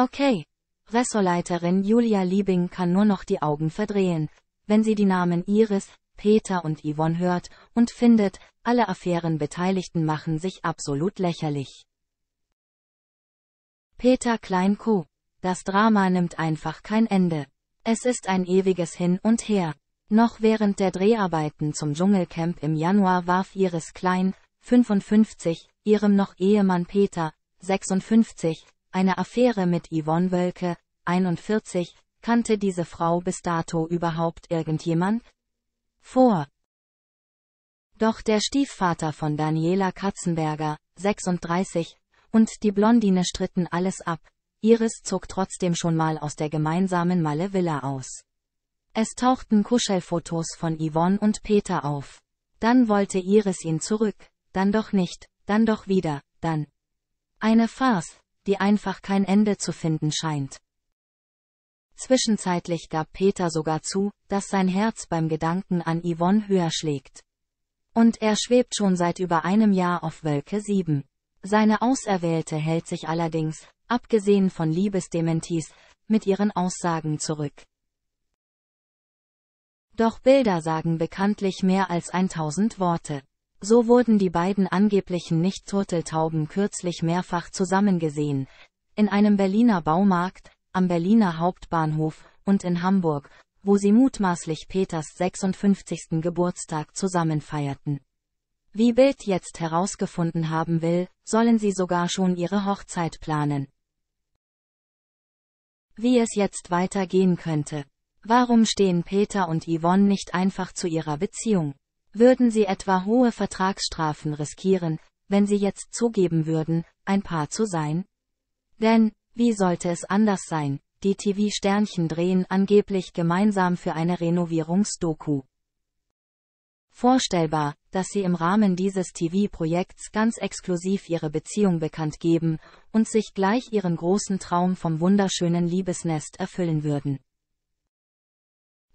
Okay. Ressortleiterin Julia Liebing kann nur noch die Augen verdrehen, wenn sie die Namen Iris, Peter und Yvonne hört und findet, alle Affärenbeteiligten machen sich absolut lächerlich. Peter Klein-Co. Das Drama nimmt einfach kein Ende. Es ist ein ewiges Hin und Her. Noch während der Dreharbeiten zum Dschungelcamp im Januar warf Iris Klein, 55, ihrem noch Ehemann Peter, 56, eine Affäre mit Yvonne Wölke, 41, kannte diese Frau bis dato überhaupt irgendjemand? Vor. Doch der Stiefvater von Daniela Katzenberger, 36, und die Blondine stritten alles ab, Iris zog trotzdem schon mal aus der gemeinsamen Malle Villa aus. Es tauchten Kuschelfotos von Yvonne und Peter auf. Dann wollte Iris ihn zurück, dann doch nicht, dann doch wieder, dann. Eine Farce, die einfach kein Ende zu finden scheint. Zwischenzeitlich gab Peter sogar zu, dass sein Herz beim Gedanken an Yvonne höher schlägt. Und er schwebt schon seit über einem Jahr auf Wölke 7. Seine Auserwählte hält sich allerdings, abgesehen von Liebesdementis, mit ihren Aussagen zurück. Doch Bilder sagen bekanntlich mehr als 1000 Worte. So wurden die beiden angeblichen Nicht-Turteltauben kürzlich mehrfach zusammengesehen. In einem Berliner Baumarkt, am Berliner Hauptbahnhof und in Hamburg, wo sie mutmaßlich Peters 56. Geburtstag zusammen feierten. Wie Bild jetzt herausgefunden haben will, sollen sie sogar schon ihre Hochzeit planen. Wie es jetzt weitergehen könnte. Warum stehen Peter und Yvonne nicht einfach zu ihrer Beziehung? Würden Sie etwa hohe Vertragsstrafen riskieren, wenn Sie jetzt zugeben würden, ein Paar zu sein? Denn, wie sollte es anders sein, die TV-Sternchen drehen angeblich gemeinsam für eine Renovierungsdoku. Vorstellbar, dass sie im Rahmen dieses TV-Projekts ganz exklusiv ihre Beziehung bekannt geben und sich gleich ihren großen Traum vom wunderschönen Liebesnest erfüllen würden.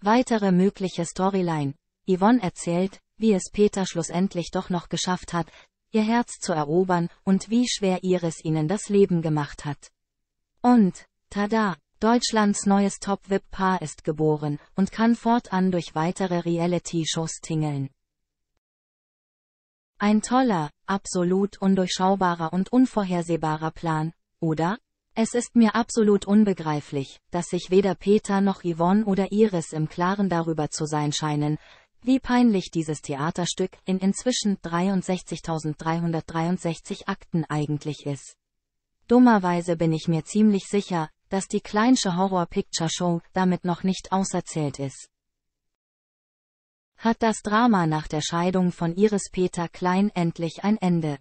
Weitere mögliche Storyline. Yvonne erzählt, wie es Peter schlussendlich doch noch geschafft hat, ihr Herz zu erobern und wie schwer Iris ihnen das Leben gemacht hat. Und, tada, Deutschlands neues top vip paar ist geboren und kann fortan durch weitere Reality-Shows tingeln. Ein toller, absolut undurchschaubarer und unvorhersehbarer Plan, oder? Es ist mir absolut unbegreiflich, dass sich weder Peter noch Yvonne oder Iris im Klaren darüber zu sein scheinen, wie peinlich dieses Theaterstück in inzwischen 63.363 Akten eigentlich ist. Dummerweise bin ich mir ziemlich sicher, dass die Kleinsche Horror Picture Show damit noch nicht auserzählt ist. Hat das Drama nach der Scheidung von Iris Peter Klein endlich ein Ende?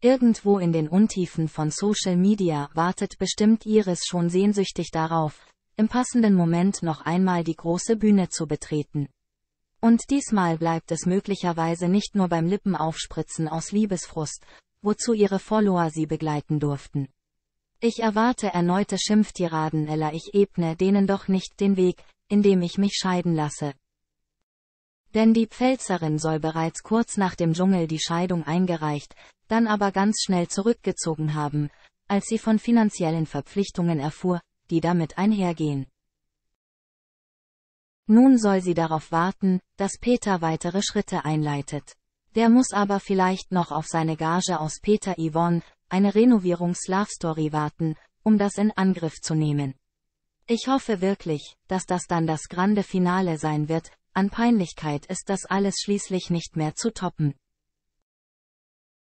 Irgendwo in den Untiefen von Social Media wartet bestimmt Iris schon sehnsüchtig darauf, im passenden Moment noch einmal die große Bühne zu betreten. Und diesmal bleibt es möglicherweise nicht nur beim Lippenaufspritzen aus Liebesfrust, wozu ihre Follower sie begleiten durften. Ich erwarte erneute Schimpftiraden eller ich ebne denen doch nicht den Weg, indem ich mich scheiden lasse. Denn die Pfälzerin soll bereits kurz nach dem Dschungel die Scheidung eingereicht, dann aber ganz schnell zurückgezogen haben, als sie von finanziellen Verpflichtungen erfuhr, die damit einhergehen. Nun soll sie darauf warten, dass Peter weitere Schritte einleitet. Der muss aber vielleicht noch auf seine Gage aus Peter Yvonne, eine Renovierungs-Love-Story warten, um das in Angriff zu nehmen. Ich hoffe wirklich, dass das dann das grande Finale sein wird, an Peinlichkeit ist das alles schließlich nicht mehr zu toppen.